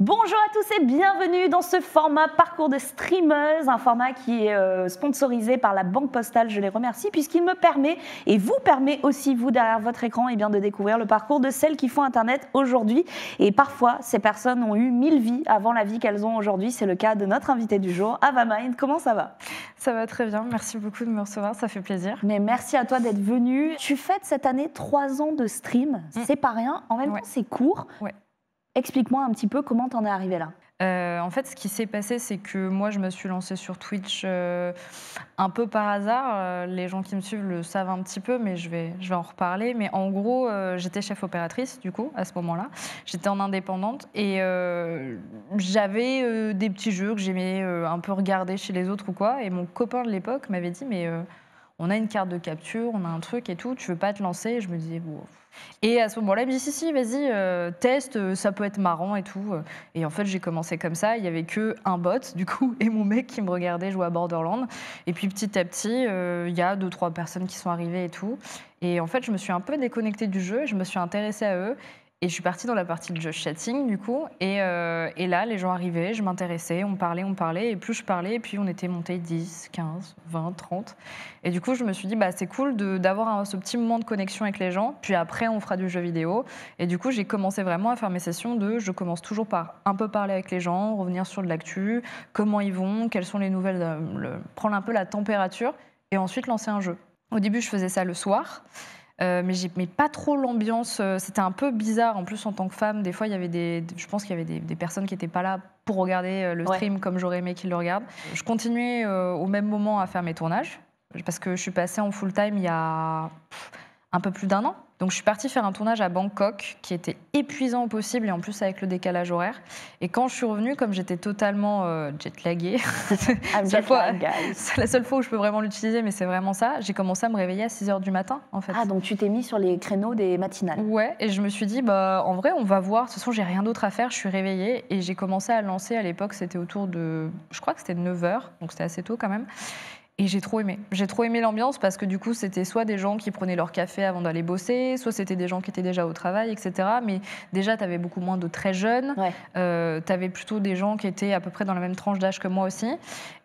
Bonjour à tous et bienvenue dans ce format parcours de streameuse, un format qui est euh, sponsorisé par la Banque Postale. Je les remercie puisqu'il me permet et vous permet aussi, vous derrière votre écran, et eh bien de découvrir le parcours de celles qui font Internet aujourd'hui. Et parfois, ces personnes ont eu mille vies avant la vie qu'elles ont aujourd'hui. C'est le cas de notre invité du jour, Ava Mind. Comment ça va Ça va très bien. Merci beaucoup de me recevoir. Ça fait plaisir. Mais merci à toi d'être venue. Tu fêtes cette année trois ans de stream. Mm. C'est pas rien. En même temps, c'est court. Explique-moi un petit peu comment t'en es arrivé là. Euh, en fait, ce qui s'est passé, c'est que moi, je me suis lancée sur Twitch euh, un peu par hasard. Euh, les gens qui me suivent le savent un petit peu, mais je vais, je vais en reparler. Mais en gros, j'étais chef opératrice, du coup, à ce moment-là. J'étais en indépendante et j'avais des petits jeux que j'aimais un peu regarder chez les autres ou quoi. Et mon copain de l'époque m'avait dit, mais on a une carte de capture, on a un truc et tout, tu veux pas te lancer Je me disais, wow. Et à ce moment-là, il me dit, si, si, vas-y, euh, teste, euh, ça peut être marrant et tout. Et en fait, j'ai commencé comme ça. Il y avait que un bot, du coup, et mon mec qui me regardait jouer à Borderlands. Et puis petit à petit, euh, il y a deux, trois personnes qui sont arrivées et tout. Et en fait, je me suis un peu déconnectée du jeu, je me suis intéressée à eux. Et je suis partie dans la partie de Josh chatting, du coup. Euh, et, là, les gens arrivaient, je m'intéressais, on parlait, on parlait. Et plus je parlais, et puis on était monté 10, 15, 20, 30. Et du coup, je me suis dit, bah, c'est cool d'avoir ce petit moment de connexion avec les gens. Puis après, on fera du jeu vidéo. Et du coup, j'ai commencé vraiment à faire mes sessions de je commence toujours par un peu parler avec les gens, revenir sur de l'actu, comment ils vont, quelles sont les nouvelles, euh, prendre un peu la température. Et ensuite, lancer un jeu. Au début, je faisais ça le soir. Euh, mais pas trop l'ambiance. Euh, c'était un peu bizarre. En plus, en tant que femme, des fois, il y avait des, je pense qu'il y avait des, personnes qui n'étaient pas là pour regarder euh, le stream comme j'aurais aimé qu'ils le regardent. Je continuais euh, au même moment à faire mes tournages parce que je suis passée en full time il y a un peu plus d'un an. Donc je suis partie faire un tournage à Bangkok qui était épuisant au possible et en plus avec le décalage horaire. Et quand je suis revenue, comme j'étais totalement euh, jetlaguée, c'est la seule fois où je peux vraiment l'utiliser, mais c'est vraiment ça, j'ai commencé à me réveiller à 6 h du matin en fait. Ah donc tu t'es mis sur les créneaux des matinales Ouais, et je me suis dit, bah, en vrai on va voir, de toute façon j'ai rien d'autre à faire, je suis réveillée et j'ai commencé à lancer à l'époque, c'était autour de, je crois que c'était 9 h donc c'était assez tôt quand même. Et j'ai trop aimé. J'ai trop aimé l'ambiance parce que du coup, c'était soit des gens qui prenaient leur café avant d'aller bosser, soit c'était des gens qui étaient déjà au travail, etc. Mais déjà, tu avais beaucoup moins de très jeunes. Euh, tu avais plutôt des gens qui étaient à peu près dans la même tranche d'âge que moi aussi.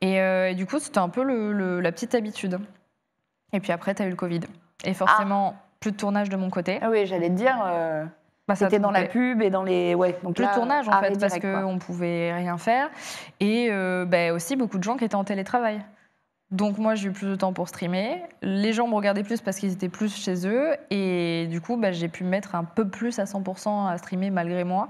Et, euh, du coup, c'était un peu la petite habitude. Et puis après, tu as eu le Covid. Et forcément, plus de tournage de mon côté. Ah oui, j'allais te dire. C'était euh, bah, dans la pub et dans les. Ouais, donc plus de tournage en fait, parce qu'on ne pouvait rien faire. Et bah, aussi beaucoup de gens qui étaient en télétravail. Donc moi, j'ai eu plus de temps pour streamer. Les gens me regardaient plus parce qu'ils étaient plus chez eux. Et du coup, bah, j'ai pu mettre un peu plus à 100% à streamer malgré moi.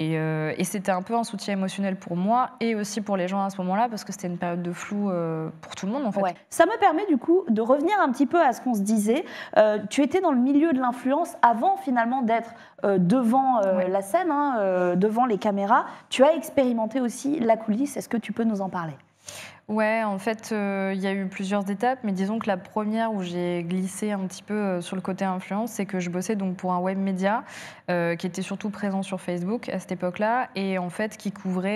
Euh, et, c'était un peu un soutien émotionnel pour moi et aussi pour les gens à ce moment-là parce que c'était une période de flou euh, pour tout le monde en fait. Ça me permet du coup de revenir un petit peu à ce qu'on se disait. Euh, tu étais dans le milieu de l'influence avant finalement d'être devant la scène, hein, devant les caméras. Tu as expérimenté aussi la coulisse. Est-ce que tu peux nous en parler Ouais, en fait, euh, il y a eu plusieurs étapes, mais disons que la première où j'ai glissé un petit peu euh, sur le côté influence, c'est que je bossais donc pour un web média euh, qui était surtout présent sur Facebook à cette époque-là, et en fait qui couvrait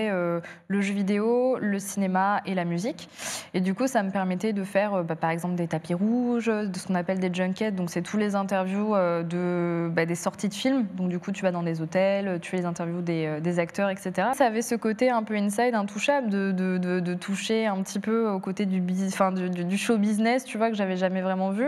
le jeu vidéo, le cinéma et la musique. Et du coup, ça me permettait de faire, bah, par exemple, des tapis rouges, de ce qu'on appelle des junkets, donc c'est tous les interviews de, bah, des sorties de films. Donc du coup, tu vas dans des hôtels, tu fais les interviews des, acteurs, etc. Ça avait ce côté un peu inside, intouchable, de, de toucher un un petit peu aux côtés du, du, show business, tu vois, que j'avais jamais vraiment vu.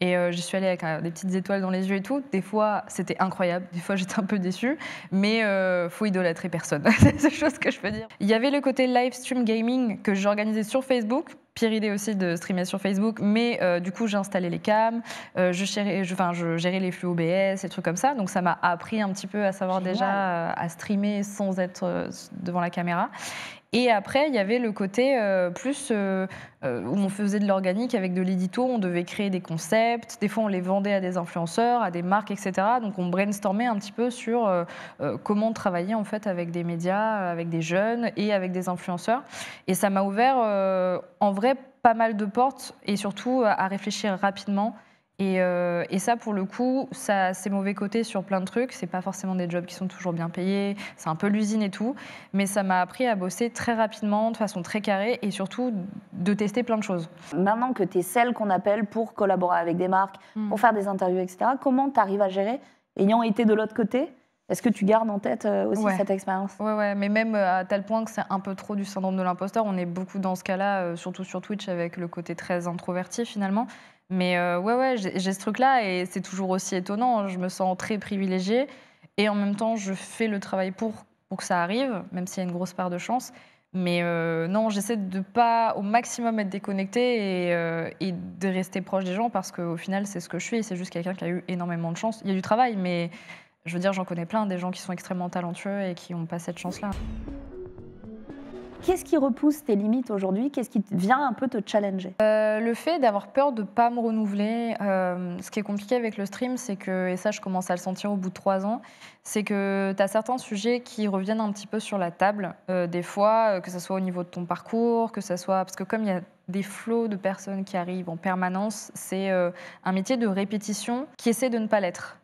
Et euh, je suis allée avec euh, des petites étoiles dans les yeux et tout. Des fois, c'était incroyable. Des fois, j'étais un peu déçue. Mais ne euh, faut idolâtrer personne. C'est la chose que je peux dire. Il y avait le côté live stream gaming que j'organisais sur Facebook pire idée aussi de streamer sur Facebook, mais du coup j'ai installé les cams, je, gérais, je, je, les flux OBS, et trucs comme ça, donc ça m'a appris un petit peu à savoir déjà à streamer sans être devant la caméra. Et après, il y avait le côté euh, plus euh, euh, où on faisait de l'organique avec de l'édito, on devait créer des concepts, des fois on les vendait à des influenceurs, à des marques, etc. Donc on brainstormait un petit peu sur comment travailler en fait avec des médias, avec des jeunes et avec des influenceurs. Et ça m'a ouvert en vrai pas mal de portes et surtout à réfléchir rapidement euh, et, ça, pour le coup, ça c'est mauvais côté sur plein de trucs. C'est pas forcément des jobs qui sont toujours bien payés. C'est un peu l'usine et tout. Mais ça m'a appris à bosser très rapidement, de façon très carrée, et surtout de tester plein de choses. Maintenant que tu es celle qu'on appelle pour collaborer avec des marques, hmm. pour faire des interviews, etc., comment tu arrives à gérer, ayant été de l'autre côté, est-ce que tu gardes en tête euh, aussi cette expérience Ouais, ouais, mais même euh, à tel point que c'est un peu trop du syndrome de l'imposteur. On est beaucoup dans ce cas-là, surtout sur Twitch, avec le côté très introverti finalement. Mais euh, ouais, ouais, j'ai ce truc-là et c'est toujours aussi étonnant. Hein. Je me sens très privilégiée et en même temps, je fais le travail pour, pour que ça arrive, même s'il y a une grosse part de chance. Mais euh, non, j'essaie de ne pas au maximum être déconnectée et, euh, et de rester proche des gens parce qu'au final, c'est ce que je suis. C'est juste quelqu'un qui a eu énormément de chance. Il y a du travail, mais je veux dire, j'en connais plein des gens qui sont extrêmement talentueux et qui n'ont pas cette chance-là. Qu'est-ce qui repousse tes limites aujourd'hui Qu'est-ce qui vient un peu te challenger euh, Le fait d'avoir peur de ne pas me renouveler. Euh, ce qui est compliqué avec le stream, c'est que, et ça je commence à le sentir au bout de trois ans, c'est que tu as certains sujets qui reviennent un petit peu sur la table, euh, des fois, que ce soit au niveau de ton parcours, que ce soit. Parce que comme il y a des flots de personnes qui arrivent en permanence, c'est un métier de répétition qui essaie de ne pas l'être.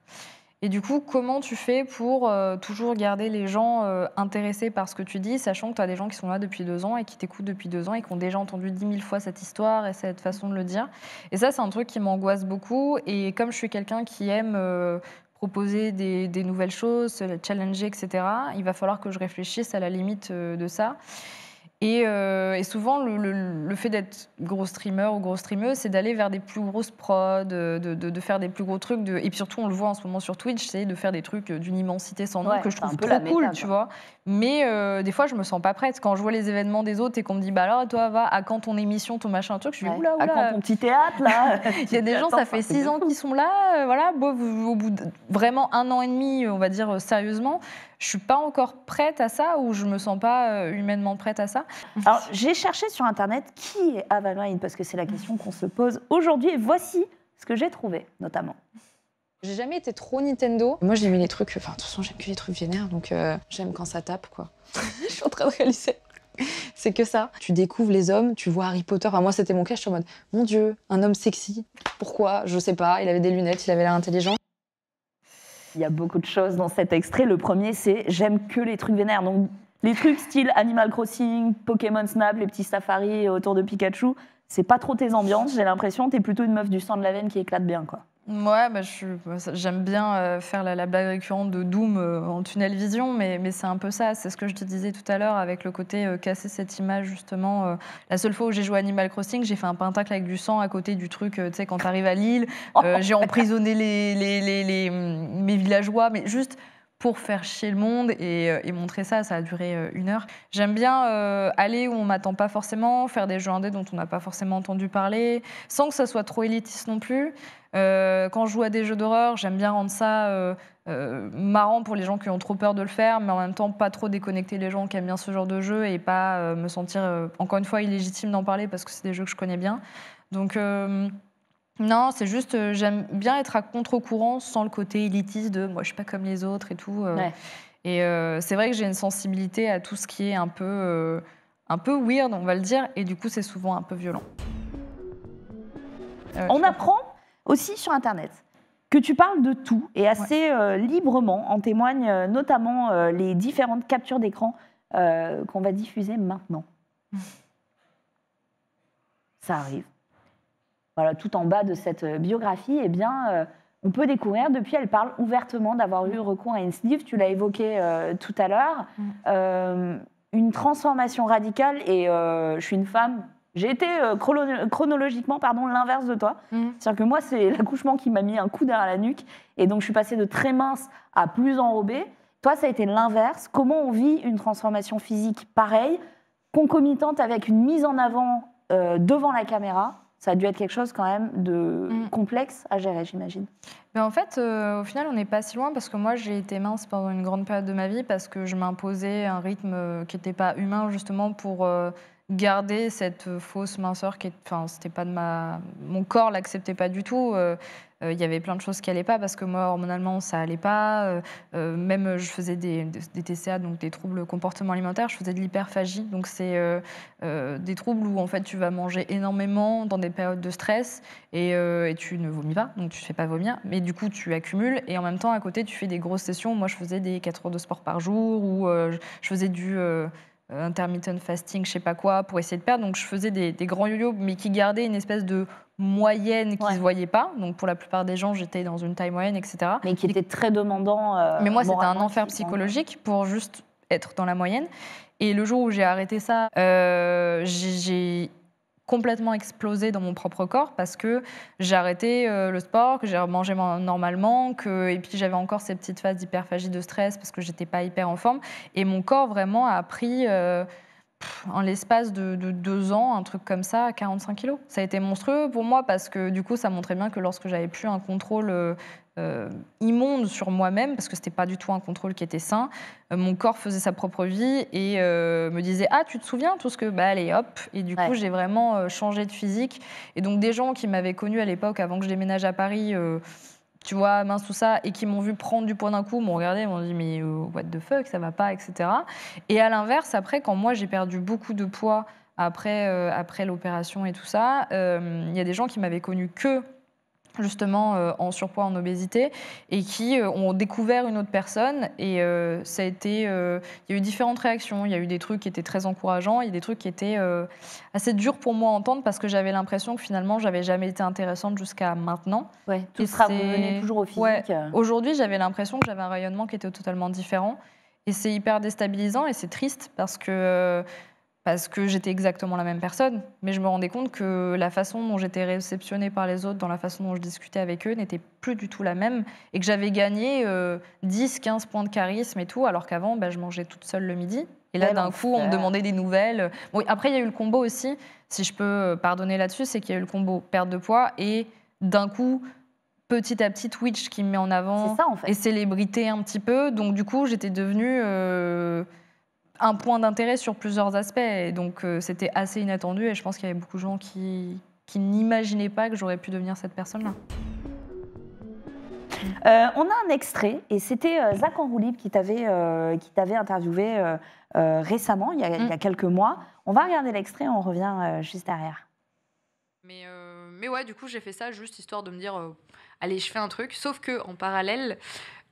Et du coup, comment tu fais pour euh, toujours garder les gens euh, intéressés par ce que tu dis, sachant que tu as des gens qui sont là depuis deux ans et qui t'écoutent depuis deux ans et qui ont déjà entendu dix mille fois cette histoire et cette façon de le dire Et ça, c'est un truc qui m'angoisse beaucoup. Et comme je suis quelqu'un qui aime euh, proposer des, des, nouvelles choses, se challenger, etc., il va falloir que je réfléchisse à la limite de ça. Euh, et, souvent, le, fait d'être gros streamer ou gros streameuse, c'est d'aller vers des plus grosses prods, de, faire des plus gros trucs. De... Et puis surtout, on le voit en ce moment sur Twitch, c'est de faire des trucs euh, d'une immensité sans nom que je trouve trop cool, tu hein. vois. Mais euh, des fois, je me sens pas prête. Quand je vois les événements des autres et qu'on me dit, bah alors, toi, va à quand ton émission, ton machin, truc, je suis là oula, oula. À quand ton petit théâtre, là Il y a des gens, ça fait six ans qu'ils sont là. voilà, au bout de vraiment un an et demi, on va dire sérieusement, je suis pas encore prête à ça ou je me sens pas humainement prête à ça. Alors, j'ai cherché sur Internet qui est Avaline, parce que c'est la question qu'on se pose aujourd'hui. Et voici ce que j'ai trouvé, notamment. J'ai jamais été trop Nintendo. Moi, j'aime les trucs. Enfin, de toute façon, j'aime que les trucs vénères, donc euh, j'aime quand ça tape, quoi. Je suis en train de réaliser. C'est que ça. Tu découvres les hommes, tu vois Harry Potter. Enfin, moi, c'était mon cas, je suis en mode, mon Dieu, un homme sexy. Pourquoi Je sais pas. Il avait des lunettes, il avait l'air intelligent. Il y a beaucoup de choses dans cet extrait. Le premier, c'est j'aime que les trucs vénères. Donc, les trucs style Animal Crossing, Pokémon Snap, les petits safaris autour de Pikachu, c'est pas trop tes ambiances, j'ai l'impression. T'es plutôt une meuf du sang de la veine qui éclate bien, quoi. Ouais, bah, bah, j'aime bien euh, faire la, la, blague récurrente de Doom euh, en tunnel vision, mais, c'est un peu ça. C'est ce que je te disais tout à l'heure avec le côté euh, casser cette image, justement. la seule fois où j'ai joué Animal Crossing, j'ai fait un pentacle avec du sang à côté du truc, tu sais, quand t'arrives à Lille, oh. j'ai emprisonné les, les, mm, mes villageois, mais juste pour faire chier le monde et, euh, montrer ça. Ça a duré euh, une heure. J'aime bien euh, aller où on m'attend pas forcément, faire des jeux indés dont on n'a pas forcément entendu parler, sans que ça soit trop élitiste non plus. quand je joue à des jeux d'horreur, j'aime bien rendre ça marrant pour les gens qui ont trop peur de le faire, mais en même temps pas trop déconnecter les gens qui aiment bien ce genre de jeu et pas me sentir, encore une fois, illégitime d'en parler parce que c'est des jeux que je connais bien. Donc non, c'est juste, euh, j'aime bien être à contre-courant sans le côté élitiste de moi, je suis pas comme les autres et tout. Euh. Et euh, c'est vrai que j'ai une sensibilité à tout ce qui est un peu, un peu weird, on va le dire, et du coup, c'est souvent un peu violent. On apprend aussi sur Internet que tu parles de tout et assez librement. En témoignent notamment les différentes captures d'écran qu'on va diffuser maintenant. Mmh. Ça arrive tout en bas de cette euh, biographie, eh bien, euh, on peut découvrir, depuis, elle parle ouvertement d'avoir eu mm. recours à une SNIF, tu l'as évoqué euh, tout à l'heure, mm. une transformation radicale, et je suis une femme, j'ai été chronologiquement pardon l'inverse de toi. Mm. C'est-à-dire que moi, c'est l'accouchement qui m'a mis un coup derrière la nuque, et donc je suis passée de très mince à plus enrobée. Toi, ça a été l'inverse. Comment on vit une transformation physique pareille, concomitante avec une mise en avant devant la caméra ça a dû être quelque chose quand même de mm. complexe à gérer, j'imagine. Mais en fait, euh, au final, on n'est pas si loin parce que moi, j'ai été mince pendant une grande période de ma vie parce que je m'imposais un rythme euh, qui n'était pas humain justement pour euh, garder cette euh, fausse minceur qui enfin c'était pas de ma mon corps l'acceptait pas du tout euh, euh, il y avait plein de choses qui allaient pas parce que moi hormonalement ça allait pas même je faisais des, TCA donc des troubles comportement alimentaire je faisais de l'hyperphagie donc c'est des troubles où en fait tu vas manger énormément dans des périodes de stress et, tu ne vomis pas donc tu fais pas vomir mais du coup tu accumules et en même temps à côté tu fais des grosses sessions moi je faisais des 4 heures de sport par jour ou je faisais du intermittent fasting, je sais pas quoi, pour essayer de perdre. Donc je faisais des, grands yo mais qui gardaient une espèce de moyenne qui ne se voyait pas. Donc pour la plupart des gens, j'étais dans une taille moyenne, etc. Mais qui était très demandant. Euh, mais moi, c'était un enfer psychologique pour juste être dans la moyenne. Et le jour où j'ai arrêté ça, euh, j'ai complètement explosé dans mon propre corps parce que j'ai arrêté euh, le sport, que j'ai mangé normalement, que et puis j'avais encore ces petites phases d'hyperphagie de stress parce que j'étais pas hyper en forme et mon corps vraiment a pris euh, en l'espace de, deux ans, un truc comme ça, à 45 kilos. Ça a été monstrueux pour moi parce que du coup, ça montrait bien que lorsque j'avais plus un contrôle euh, immonde sur moi-même, parce que ce n'était pas du tout un contrôle qui était sain, euh, mon corps faisait sa propre vie et euh, me disait Ah, tu te souviens tout ce que. Bah, allez, hop. Et du coup, j'ai vraiment changé de physique. Et donc, des gens qui m'avaient connu à l'époque, avant que je déménage à Paris, tu vois, mince, tout ça, et qui m'ont vu prendre du poids d'un coup, m'ont regardé, m'ont dit, mais euh, what the fuck, ça va pas, etc. Et à l'inverse, après, quand moi j'ai perdu beaucoup de poids après, euh, après l'opération et tout ça, euh, il y a des gens qui m'avaient connu que justement euh, en surpoids, en obésité, et qui euh, ont découvert une autre personne. Et euh, ça a été, il y a eu différentes réactions. Il y a eu des trucs qui étaient très encourageants, il y a des trucs qui étaient assez durs pour moi à entendre parce que j'avais l'impression que finalement j'avais jamais été intéressante jusqu'à maintenant. Ouais, tout sera toujours au physique. Aujourd'hui, j'avais l'impression que j'avais un rayonnement qui était totalement différent. Et c'est hyper déstabilisant et c'est triste parce que parce que j'étais exactement la même personne, mais je me rendais compte que la façon dont j'étais réceptionnée par les autres, dans la façon dont je discutais avec eux, n'était plus du tout la même, et que j'avais gagné 10, euh, 15 points de charisme et tout, alors qu'avant, bah, je mangeais toute seule le midi. Et là, d'un coup, on me demandait des nouvelles. Bon, après, il y a eu le combo aussi, si je peux euh, pardonner là-dessus, c'est qu'il y a eu le combo perte de poids et d'un coup, petit à petit Twitch qui me met en avant et célébrité un petit peu. Donc du coup, j'étais devenue euh, un point d'intérêt sur plusieurs aspects. Et donc, euh, c'était assez inattendu. Et je pense qu'il y avait beaucoup de gens qui, n'imaginaient pas que j'aurais pu devenir cette personne-là. Euh, on a un extrait, et c'était euh, Zach Enroulib euh, qui t'avait interviewé récemment, il y, a, il y, a, mm. quelques mois. On va regarder l'extrait, on revient juste derrière. Mais ouais, du coup, j'ai fait ça juste histoire de me dire, euh, allez, je fais un truc. Sauf que en parallèle,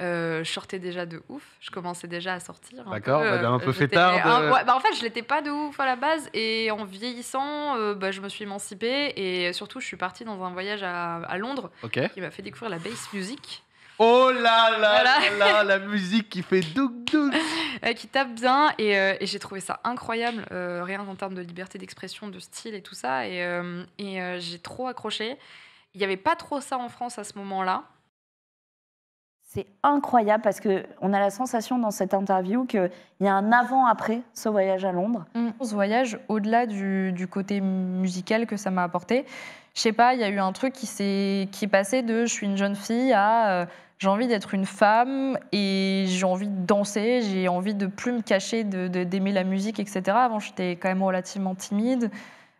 euh, je sortais déjà de ouf. Je commençais déjà à sortir. D'accord, bah, un peu, euh, un peu bah, en fait, je l'étais pas de ouf à la base. Et en vieillissant, bah, je me suis émancipée. Et surtout, je suis partie dans un voyage à, à Londres qui m'a fait découvrir la bass music. Oh là là, là, la musique qui fait douk douk euh, qui tape bien. Euh, et, j'ai trouvé ça incroyable, euh, rien en termes de liberté d'expression, de style et tout ça. Et, j'ai trop accroché. Il n'y avait pas trop ça en France à ce moment-là. C'est incroyable parce que on a la sensation dans cette interview qu'il y a un avant-après ce voyage à Londres. Ce voyage, au-delà du, côté musical que ça m'a apporté, je sais pas, il y a eu un truc qui, est, qui est passé de je suis une jeune fille à j'ai envie d'être une femme et j'ai envie de danser, j'ai envie de plus me cacher, d'aimer de, d'aimer la musique, etc. Avant, j'étais quand même relativement timide,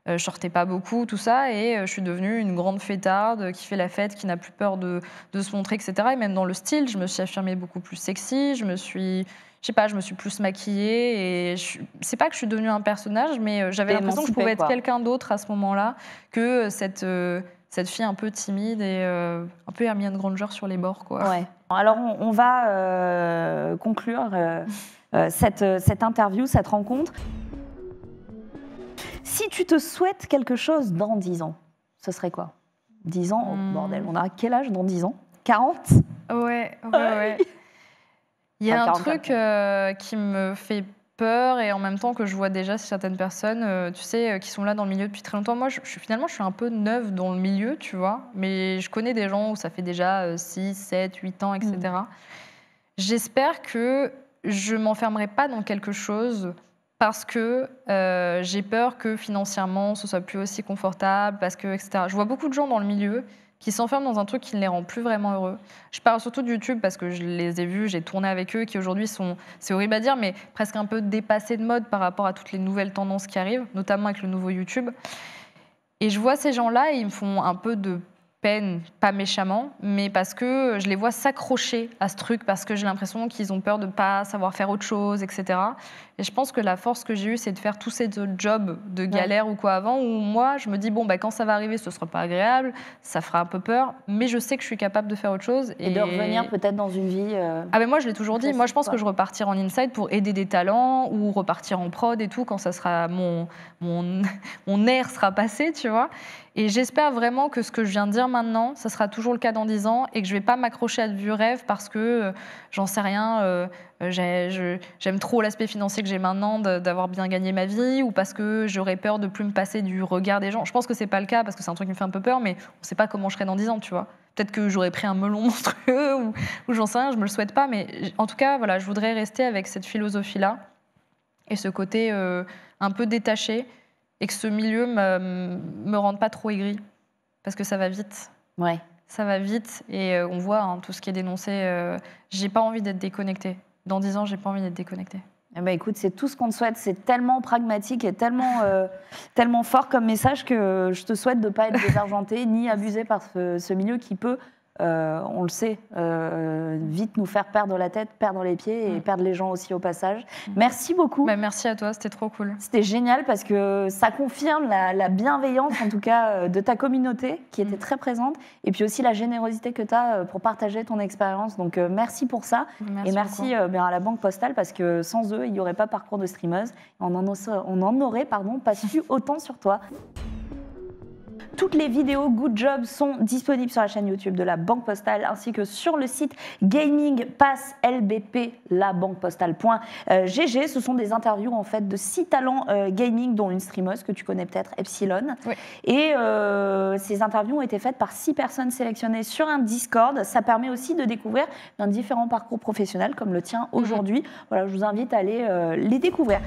euh, je sortais pas beaucoup, tout ça, et euh, je suis devenue une grande fêtarde qui fait la fête, qui n'a plus peur de, se montrer, etc. Et même dans le style, je me suis affirmée beaucoup plus sexy, je me suis. Je sais pas, je me suis plus maquillée et c'est pas que je suis devenue un personnage, mais euh, j'avais l'impression que je pouvais être quelqu'un d'autre à ce moment-là que cette cette fille un peu timide et euh, un peu de Granger sur les bords. Quoi. Ouais. Alors on, va euh, conclure euh, cette, cette interview, cette rencontre. Si tu te souhaites quelque chose dans 10 ans, ce serait quoi 10 ans, oh, hmm. bordel, on a quel âge dans 10 ans 40 Ouais, ouais, ouais. Il y a un truc qui me fait peur et en même temps que je vois déjà certaines personnes, euh, tu sais, euh, qui sont là dans le milieu depuis très longtemps. Moi, je, finalement, je suis un peu neuve dans le milieu, tu vois, mais je connais des gens où ça fait déjà 6, 7, 8 ans, etc. Mm. J'espère que je m'enfermerai pas dans quelque chose parce que euh, j'ai peur que financièrement ce soit plus aussi confortable, parce que etc. Je vois beaucoup de gens dans le milieu qui s'enferment dans un truc qui ne les rend plus vraiment heureux. Je parle surtout de YouTube parce que je les ai vus, j'ai tourné avec eux, qui aujourd'hui sont, c'est horrible à dire, mais presque un peu dépassés de mode par rapport à toutes les nouvelles tendances qui arrivent, notamment avec le nouveau YouTube. Et je vois ces gens-là et ils me font un peu de peine, pas méchamment, mais parce que je les vois s'accrocher à ce truc, parce que j'ai l'impression qu'ils ont peur de ne pas savoir faire autre chose, etc. Et je pense que la force que j'ai eue, c'est de faire tous ces jobs de galère ou quoi avant, où moi, je me dis, bon, bah, quand ça va arriver, ce ne sera pas agréable, ça fera un peu peur, mais je sais que je suis capable de faire autre chose. Et, de revenir peut-être dans une vie. Euh, ah, ben moi, je l'ai toujours dit, moi, je pense que je repartir en inside pour aider des talents ou repartir en prod et tout, quand ça sera mon, mon, mon air sera passé, tu vois. Et j'espère vraiment que ce que je viens de dire maintenant, ça sera toujours le cas dans 10 ans et que je ne vais pas m'accrocher à du rêve parce que euh, j'en sais rien, euh, euh, j'aime trop l'aspect financier que j'ai maintenant d'avoir bien gagné ma vie ou parce que j'aurais peur de plus me passer du regard des gens. Je pense que ce n'est pas le cas parce que c'est un truc qui me fait un peu peur, mais on ne sait pas comment je serai dans 10 ans, tu vois. Peut-être que j'aurais pris un melon monstrueux ou, j'en sais rien, je me le souhaite pas, mais en tout cas, voilà, je voudrais rester avec cette philosophie-là et ce côté un peu détaché et que ce milieu me, me rende pas trop aigri parce que ça va vite. Ouais. Ça va vite et euh, on voit hein, tout ce qui est dénoncé. Euh, j'ai pas envie d'être déconnecté Dans dix ans, j'ai pas envie d'être déconnecté Eh ben écoute, c'est tout ce qu'on te souhaite. C'est tellement pragmatique et tellement, euh, tellement fort comme message que je te souhaite de ne pas être désargenté ni abusé par ce milieu qui peut euh, on le sait, euh, vite nous faire perdre la tête, perdre les pieds et mm. perdre les gens aussi au passage. Mm. Merci beaucoup. Bah, merci à toi, c'était trop cool. C'était génial parce que ça confirme la, bienveillance, en tout cas, euh, de ta communauté qui était mm. très présente et puis aussi la générosité que tu as pour partager ton expérience. Donc merci pour ça. et merci ben, à la Banque Postale parce que sans eux, il n'y aurait pas parcours de streameuse. On en, aurait pardon, pas su autant sur toi. Toutes les vidéos Good Job sont disponibles sur la chaîne YouTube de la Banque Postale ainsi que sur le site Gaming Pass LBP, Ce sont des interviews en fait de six talents euh, gaming, dont une streameuse que tu connais peut-être, Epsilon. Et euh, ces interviews ont été faites par six personnes sélectionnées sur un Discord. Ça permet aussi de découvrir dans différents parcours professionnels comme le tien aujourd'hui. Mhm. Voilà, je vous invite à aller euh, les découvrir.